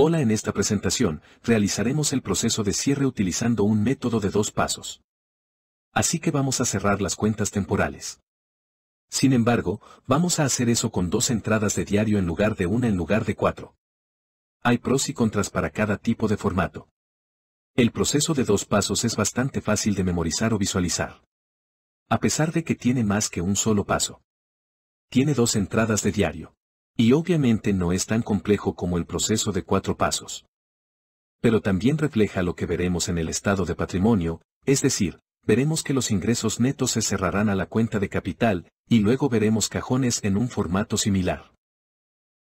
Hola en esta presentación, realizaremos el proceso de cierre utilizando un método de dos pasos. Así que vamos a cerrar las cuentas temporales. Sin embargo, vamos a hacer eso con dos entradas de diario en lugar de una en lugar de cuatro. Hay pros y contras para cada tipo de formato. El proceso de dos pasos es bastante fácil de memorizar o visualizar. A pesar de que tiene más que un solo paso. Tiene dos entradas de diario. Y obviamente no es tan complejo como el proceso de cuatro pasos. Pero también refleja lo que veremos en el estado de patrimonio, es decir, veremos que los ingresos netos se cerrarán a la cuenta de capital, y luego veremos cajones en un formato similar.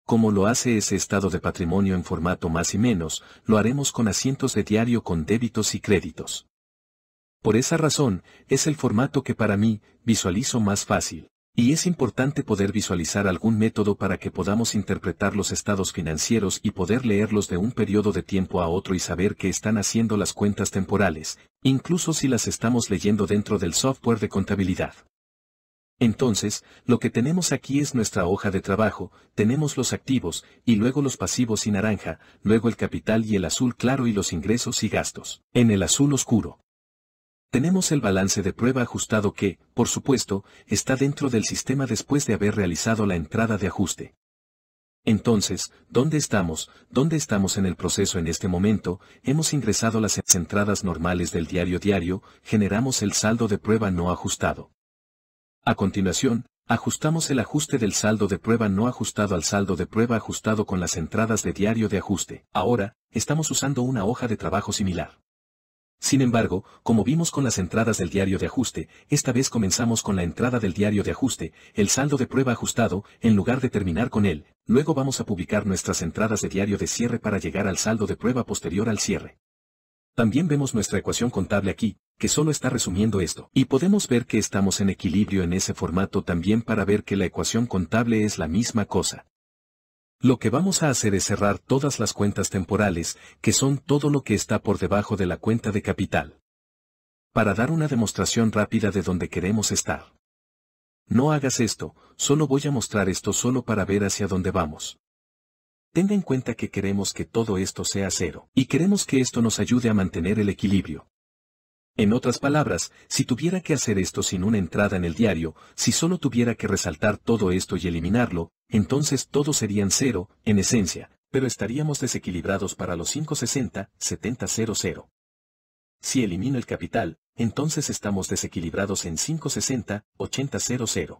Como lo hace ese estado de patrimonio en formato más y menos, lo haremos con asientos de diario con débitos y créditos. Por esa razón, es el formato que para mí, visualizo más fácil. Y es importante poder visualizar algún método para que podamos interpretar los estados financieros y poder leerlos de un periodo de tiempo a otro y saber qué están haciendo las cuentas temporales, incluso si las estamos leyendo dentro del software de contabilidad. Entonces, lo que tenemos aquí es nuestra hoja de trabajo, tenemos los activos, y luego los pasivos y naranja, luego el capital y el azul claro y los ingresos y gastos, en el azul oscuro. Tenemos el balance de prueba ajustado que, por supuesto, está dentro del sistema después de haber realizado la entrada de ajuste. Entonces, ¿dónde estamos? ¿Dónde estamos en el proceso en este momento? Hemos ingresado las entradas normales del diario diario, generamos el saldo de prueba no ajustado. A continuación, ajustamos el ajuste del saldo de prueba no ajustado al saldo de prueba ajustado con las entradas de diario de ajuste. Ahora, estamos usando una hoja de trabajo similar. Sin embargo, como vimos con las entradas del diario de ajuste, esta vez comenzamos con la entrada del diario de ajuste, el saldo de prueba ajustado, en lugar de terminar con él, luego vamos a publicar nuestras entradas de diario de cierre para llegar al saldo de prueba posterior al cierre. También vemos nuestra ecuación contable aquí, que solo está resumiendo esto. Y podemos ver que estamos en equilibrio en ese formato también para ver que la ecuación contable es la misma cosa. Lo que vamos a hacer es cerrar todas las cuentas temporales, que son todo lo que está por debajo de la cuenta de capital. Para dar una demostración rápida de dónde queremos estar. No hagas esto, solo voy a mostrar esto solo para ver hacia dónde vamos. Tenga en cuenta que queremos que todo esto sea cero, y queremos que esto nos ayude a mantener el equilibrio. En otras palabras, si tuviera que hacer esto sin una entrada en el diario, si solo tuviera que resaltar todo esto y eliminarlo, entonces todos serían cero, en esencia, pero estaríamos desequilibrados para los 560, 7000. Si elimino el capital, entonces estamos desequilibrados en 560, 8000.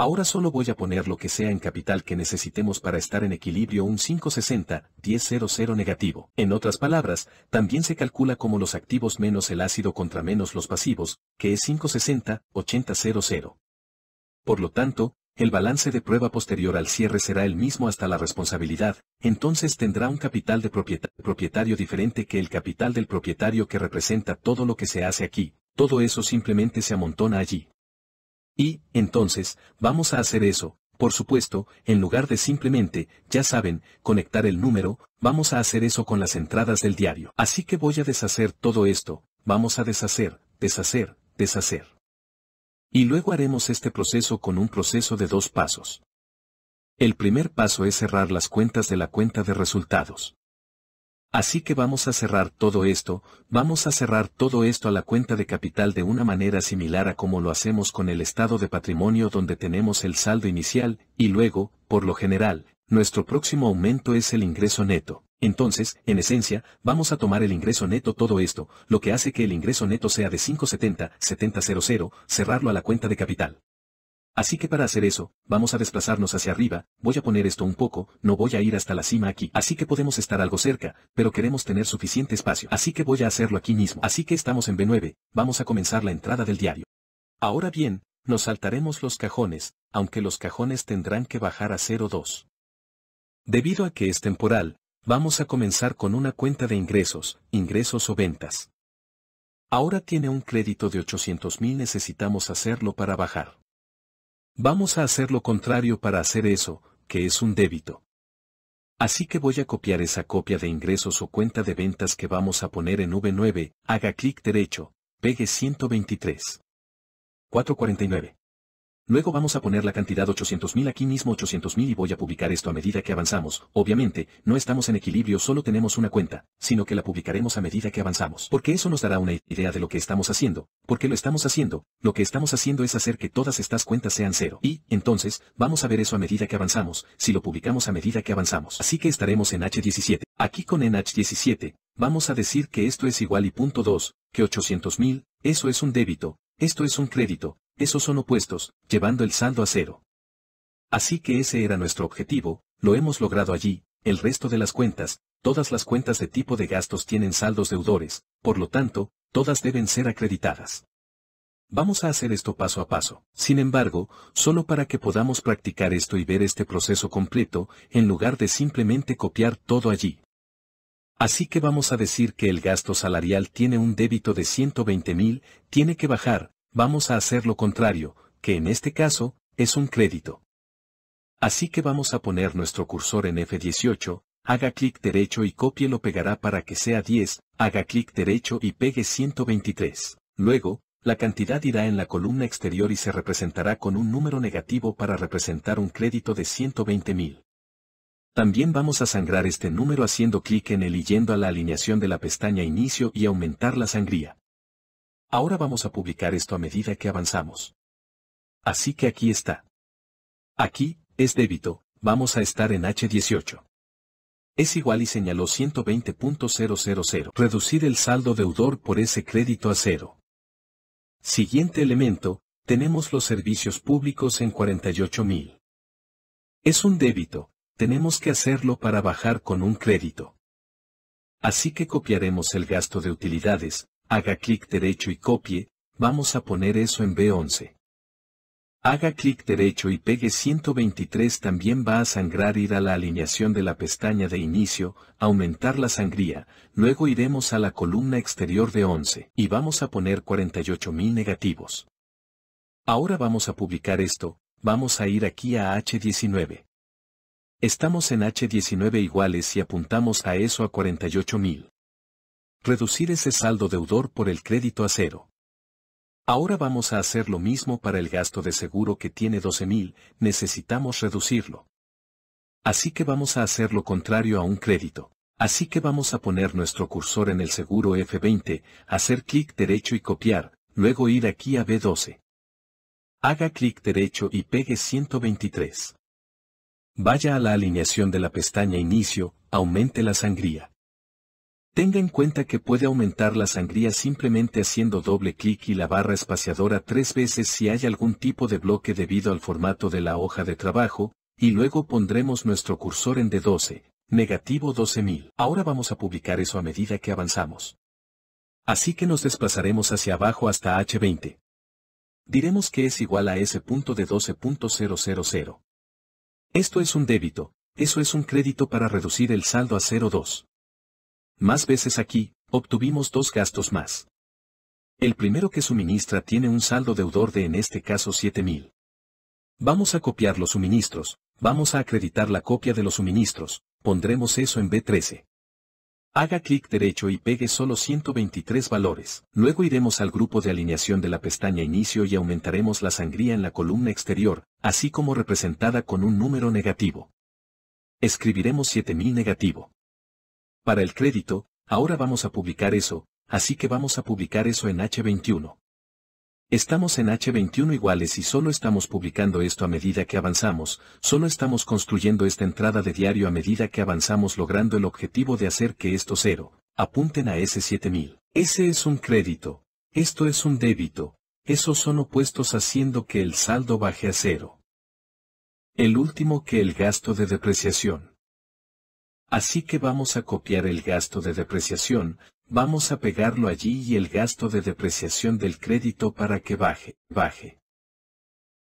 Ahora solo voy a poner lo que sea en capital que necesitemos para estar en equilibrio un 560-1000 negativo. En otras palabras, también se calcula como los activos menos el ácido contra menos los pasivos, que es 560-8000. Por lo tanto, el balance de prueba posterior al cierre será el mismo hasta la responsabilidad, entonces tendrá un capital de propietario diferente que el capital del propietario que representa todo lo que se hace aquí, todo eso simplemente se amontona allí. Y, entonces, vamos a hacer eso, por supuesto, en lugar de simplemente, ya saben, conectar el número, vamos a hacer eso con las entradas del diario. Así que voy a deshacer todo esto, vamos a deshacer, deshacer, deshacer. Y luego haremos este proceso con un proceso de dos pasos. El primer paso es cerrar las cuentas de la cuenta de resultados. Así que vamos a cerrar todo esto, vamos a cerrar todo esto a la cuenta de capital de una manera similar a como lo hacemos con el estado de patrimonio donde tenemos el saldo inicial, y luego, por lo general, nuestro próximo aumento es el ingreso neto. Entonces, en esencia, vamos a tomar el ingreso neto todo esto, lo que hace que el ingreso neto sea de 570, 7000, cerrarlo a la cuenta de capital. Así que para hacer eso, vamos a desplazarnos hacia arriba, voy a poner esto un poco, no voy a ir hasta la cima aquí. Así que podemos estar algo cerca, pero queremos tener suficiente espacio. Así que voy a hacerlo aquí mismo. Así que estamos en B9, vamos a comenzar la entrada del diario. Ahora bien, nos saltaremos los cajones, aunque los cajones tendrán que bajar a 0.2. Debido a que es temporal, vamos a comenzar con una cuenta de ingresos, ingresos o ventas. Ahora tiene un crédito de 800.000 necesitamos hacerlo para bajar. Vamos a hacer lo contrario para hacer eso, que es un débito. Así que voy a copiar esa copia de ingresos o cuenta de ventas que vamos a poner en V9, haga clic derecho, pegue 123. 449. Luego vamos a poner la cantidad 800.000 aquí mismo 800.000 y voy a publicar esto a medida que avanzamos. Obviamente, no estamos en equilibrio solo tenemos una cuenta, sino que la publicaremos a medida que avanzamos. Porque eso nos dará una idea de lo que estamos haciendo. Porque lo estamos haciendo, lo que estamos haciendo es hacer que todas estas cuentas sean cero. Y, entonces, vamos a ver eso a medida que avanzamos, si lo publicamos a medida que avanzamos. Así que estaremos en H17. Aquí con NH17, vamos a decir que esto es igual y punto 2, que 800.000, eso es un débito, esto es un crédito, esos son opuestos, llevando el saldo a cero. Así que ese era nuestro objetivo, lo hemos logrado allí, el resto de las cuentas, todas las cuentas de tipo de gastos tienen saldos deudores, por lo tanto, todas deben ser acreditadas. Vamos a hacer esto paso a paso. Sin embargo, solo para que podamos practicar esto y ver este proceso completo, en lugar de simplemente copiar todo allí. Así que vamos a decir que el gasto salarial tiene un débito de 120 mil, tiene que bajar, vamos a hacer lo contrario, que en este caso, es un crédito. Así que vamos a poner nuestro cursor en F18, haga clic derecho y copie lo pegará para que sea 10, haga clic derecho y pegue 123. Luego, la cantidad irá en la columna exterior y se representará con un número negativo para representar un crédito de 120 mil. También vamos a sangrar este número haciendo clic en el yendo a la alineación de la pestaña Inicio y aumentar la sangría. Ahora vamos a publicar esto a medida que avanzamos. Así que aquí está. Aquí, es débito, vamos a estar en H18. Es igual y señaló 120.000. Reducir el saldo deudor por ese crédito a cero. Siguiente elemento, tenemos los servicios públicos en 48.000. Es un débito, tenemos que hacerlo para bajar con un crédito. Así que copiaremos el gasto de utilidades, haga clic derecho y copie, vamos a poner eso en B11. Haga clic derecho y pegue 123 también va a sangrar ir a la alineación de la pestaña de inicio, aumentar la sangría, luego iremos a la columna exterior de 11 y vamos a poner 48.000 negativos. Ahora vamos a publicar esto, vamos a ir aquí a H19. Estamos en H19 iguales y apuntamos a eso a 48.000. Reducir ese saldo deudor por el crédito a cero. Ahora vamos a hacer lo mismo para el gasto de seguro que tiene 12.000, necesitamos reducirlo. Así que vamos a hacer lo contrario a un crédito. Así que vamos a poner nuestro cursor en el seguro F20, hacer clic derecho y copiar, luego ir aquí a B12. Haga clic derecho y pegue 123. Vaya a la alineación de la pestaña Inicio, aumente la sangría. Tenga en cuenta que puede aumentar la sangría simplemente haciendo doble clic y la barra espaciadora tres veces si hay algún tipo de bloque debido al formato de la hoja de trabajo, y luego pondremos nuestro cursor en D12, negativo 12.000. Ahora vamos a publicar eso a medida que avanzamos. Así que nos desplazaremos hacia abajo hasta H20. Diremos que es igual a ese punto de 12000 esto es un débito, eso es un crédito para reducir el saldo a 0,2. Más veces aquí, obtuvimos dos gastos más. El primero que suministra tiene un saldo deudor de en este caso 7000. Vamos a copiar los suministros, vamos a acreditar la copia de los suministros, pondremos eso en B13. Haga clic derecho y pegue solo 123 valores. Luego iremos al grupo de alineación de la pestaña Inicio y aumentaremos la sangría en la columna exterior, así como representada con un número negativo. Escribiremos 7000 negativo. Para el crédito, ahora vamos a publicar eso, así que vamos a publicar eso en H21. Estamos en H21 iguales y solo estamos publicando esto a medida que avanzamos, solo estamos construyendo esta entrada de diario a medida que avanzamos logrando el objetivo de hacer que esto cero, apunten a s 7000. Ese es un crédito. Esto es un débito. Esos son opuestos haciendo que el saldo baje a cero. El último que el gasto de depreciación. Así que vamos a copiar el gasto de depreciación, Vamos a pegarlo allí y el gasto de depreciación del crédito para que baje, baje.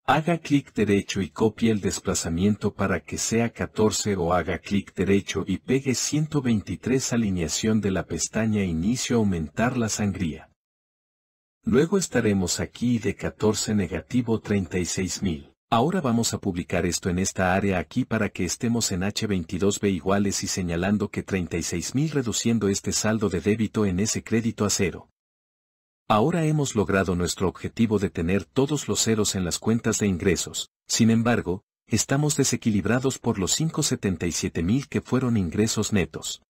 Haga clic derecho y copie el desplazamiento para que sea 14 o haga clic derecho y pegue 123 alineación de la pestaña e Inicio Aumentar la sangría. Luego estaremos aquí de 14 negativo 36.000. Ahora vamos a publicar esto en esta área aquí para que estemos en H22B iguales y señalando que 36.000 reduciendo este saldo de débito en ese crédito a cero. Ahora hemos logrado nuestro objetivo de tener todos los ceros en las cuentas de ingresos, sin embargo, estamos desequilibrados por los 577.000 que fueron ingresos netos.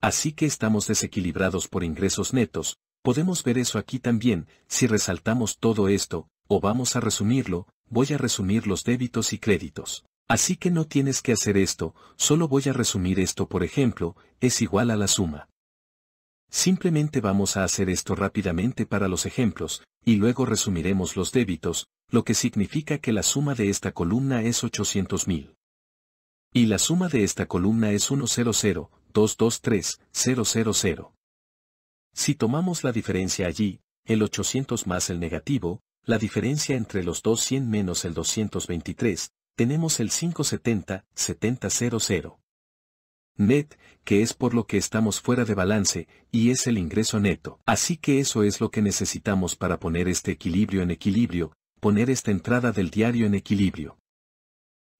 Así que estamos desequilibrados por ingresos netos, podemos ver eso aquí también, si resaltamos todo esto, o vamos a resumirlo, voy a resumir los débitos y créditos. Así que no tienes que hacer esto, solo voy a resumir esto por ejemplo, es igual a la suma. Simplemente vamos a hacer esto rápidamente para los ejemplos, y luego resumiremos los débitos, lo que significa que la suma de esta columna es 800.000. Y la suma de esta columna es 100-223-000. Si tomamos la diferencia allí, el 800 más el negativo, la diferencia entre los 200 menos el 223, tenemos el 570, 7000 Net, que es por lo que estamos fuera de balance, y es el ingreso neto. Así que eso es lo que necesitamos para poner este equilibrio en equilibrio, poner esta entrada del diario en equilibrio.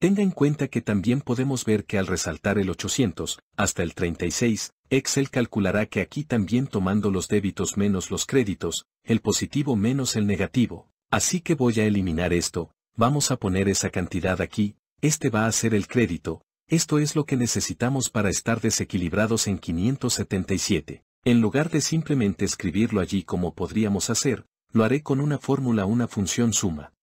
Tenga en cuenta que también podemos ver que al resaltar el 800, hasta el 36, Excel calculará que aquí también tomando los débitos menos los créditos, el positivo menos el negativo. Así que voy a eliminar esto, vamos a poner esa cantidad aquí, este va a ser el crédito, esto es lo que necesitamos para estar desequilibrados en 577. En lugar de simplemente escribirlo allí como podríamos hacer, lo haré con una fórmula una función suma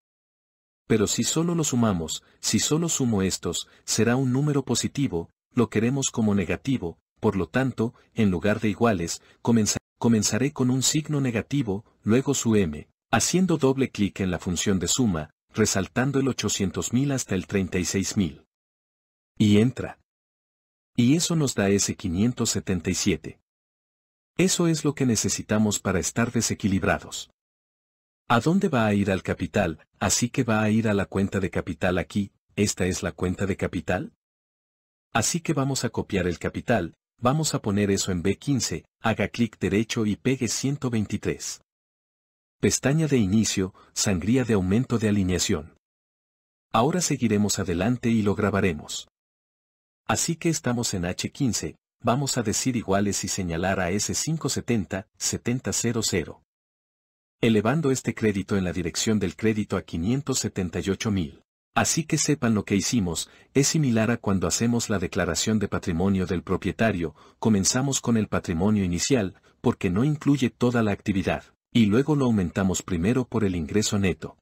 pero si solo lo sumamos, si solo sumo estos, será un número positivo, lo queremos como negativo, por lo tanto, en lugar de iguales, comenzaré con un signo negativo, luego su m, haciendo doble clic en la función de suma, resaltando el 800.000 hasta el 36.000. Y entra. Y eso nos da ese 577. Eso es lo que necesitamos para estar desequilibrados. ¿A dónde va a ir al capital? Así que va a ir a la cuenta de capital aquí, ¿esta es la cuenta de capital? Así que vamos a copiar el capital, vamos a poner eso en B15, haga clic derecho y pegue 123. Pestaña de inicio, sangría de aumento de alineación. Ahora seguiremos adelante y lo grabaremos. Así que estamos en H15, vamos a decir iguales y señalar a S570, 7000 elevando este crédito en la dirección del crédito a 578,000. Así que sepan lo que hicimos, es similar a cuando hacemos la declaración de patrimonio del propietario, comenzamos con el patrimonio inicial, porque no incluye toda la actividad, y luego lo aumentamos primero por el ingreso neto.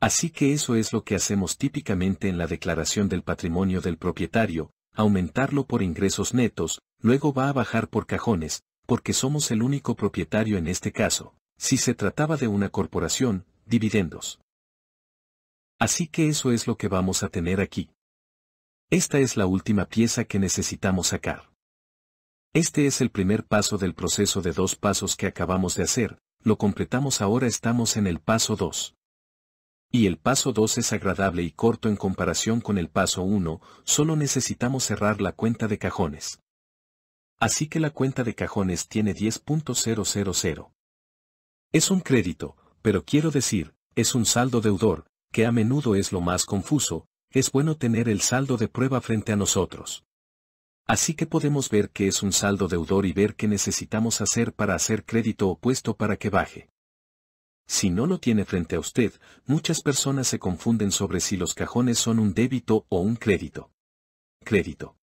Así que eso es lo que hacemos típicamente en la declaración del patrimonio del propietario, aumentarlo por ingresos netos, luego va a bajar por cajones, porque somos el único propietario en este caso, si se trataba de una corporación, dividendos. Así que eso es lo que vamos a tener aquí. Esta es la última pieza que necesitamos sacar. Este es el primer paso del proceso de dos pasos que acabamos de hacer, lo completamos ahora estamos en el paso 2. Y el paso 2 es agradable y corto en comparación con el paso 1, solo necesitamos cerrar la cuenta de cajones. Así que la cuenta de cajones tiene 10.000. Es un crédito, pero quiero decir, es un saldo deudor, que a menudo es lo más confuso, es bueno tener el saldo de prueba frente a nosotros. Así que podemos ver que es un saldo deudor y ver qué necesitamos hacer para hacer crédito opuesto para que baje. Si no lo tiene frente a usted, muchas personas se confunden sobre si los cajones son un débito o un crédito. Crédito.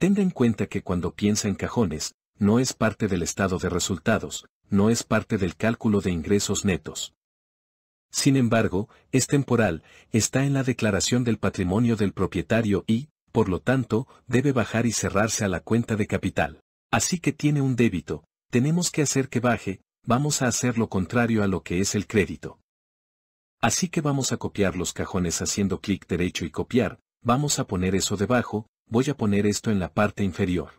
Tenga en cuenta que cuando piensa en cajones, no es parte del estado de resultados, no es parte del cálculo de ingresos netos. Sin embargo, es temporal, está en la declaración del patrimonio del propietario y, por lo tanto, debe bajar y cerrarse a la cuenta de capital. Así que tiene un débito, tenemos que hacer que baje, vamos a hacer lo contrario a lo que es el crédito. Así que vamos a copiar los cajones haciendo clic derecho y copiar, vamos a poner eso debajo, voy a poner esto en la parte inferior.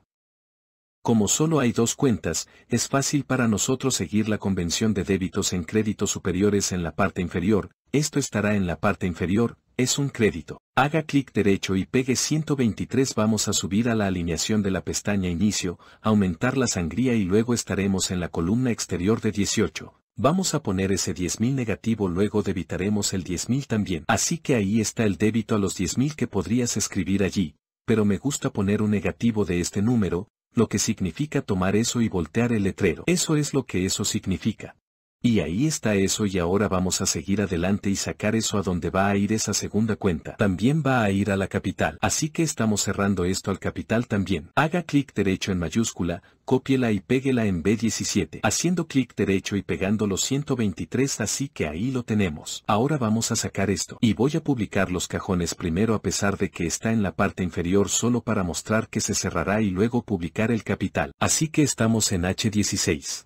Como solo hay dos cuentas, es fácil para nosotros seguir la convención de débitos en créditos superiores en la parte inferior, esto estará en la parte inferior, es un crédito. Haga clic derecho y pegue 123 vamos a subir a la alineación de la pestaña inicio, aumentar la sangría y luego estaremos en la columna exterior de 18. Vamos a poner ese 10.000 negativo luego debitaremos el 10.000 también. Así que ahí está el débito a los 10.000 que podrías escribir allí, pero me gusta poner un negativo de este número, lo que significa tomar eso y voltear el letrero. Eso es lo que eso significa. Y ahí está eso y ahora vamos a seguir adelante y sacar eso a donde va a ir esa segunda cuenta. También va a ir a la capital. Así que estamos cerrando esto al capital también. Haga clic derecho en mayúscula, cópiela y péguela en B17. Haciendo clic derecho y pegando los 123 así que ahí lo tenemos. Ahora vamos a sacar esto. Y voy a publicar los cajones primero a pesar de que está en la parte inferior solo para mostrar que se cerrará y luego publicar el capital. Así que estamos en H16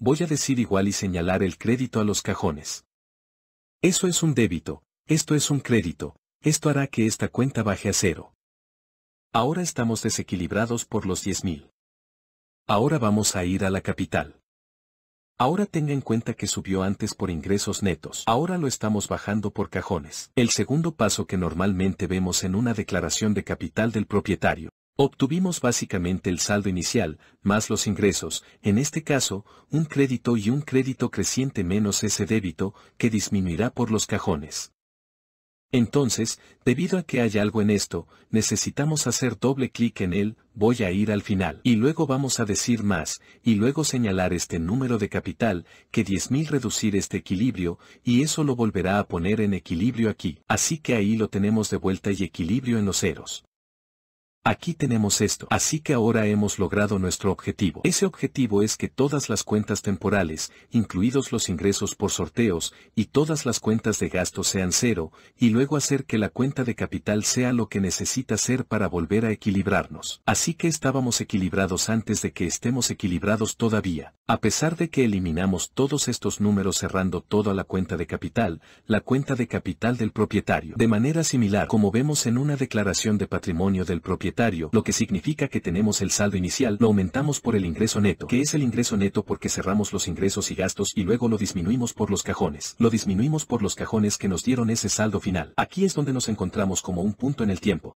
voy a decir igual y señalar el crédito a los cajones. Eso es un débito, esto es un crédito, esto hará que esta cuenta baje a cero. Ahora estamos desequilibrados por los 10.000. Ahora vamos a ir a la capital. Ahora tenga en cuenta que subió antes por ingresos netos. Ahora lo estamos bajando por cajones. El segundo paso que normalmente vemos en una declaración de capital del propietario. Obtuvimos básicamente el saldo inicial, más los ingresos, en este caso, un crédito y un crédito creciente menos ese débito, que disminuirá por los cajones. Entonces, debido a que hay algo en esto, necesitamos hacer doble clic en él, voy a ir al final. Y luego vamos a decir más, y luego señalar este número de capital, que 10.000 reducir este equilibrio, y eso lo volverá a poner en equilibrio aquí. Así que ahí lo tenemos de vuelta y equilibrio en los ceros. Aquí tenemos esto, así que ahora hemos logrado nuestro objetivo. Ese objetivo es que todas las cuentas temporales, incluidos los ingresos por sorteos, y todas las cuentas de gasto sean cero, y luego hacer que la cuenta de capital sea lo que necesita ser para volver a equilibrarnos. Así que estábamos equilibrados antes de que estemos equilibrados todavía. A pesar de que eliminamos todos estos números cerrando toda la cuenta de capital, la cuenta de capital del propietario, de manera similar como vemos en una declaración de patrimonio del propietario, lo que significa que tenemos el saldo inicial, lo aumentamos por el ingreso neto, que es el ingreso neto porque cerramos los ingresos y gastos y luego lo disminuimos por los cajones, lo disminuimos por los cajones que nos dieron ese saldo final. Aquí es donde nos encontramos como un punto en el tiempo,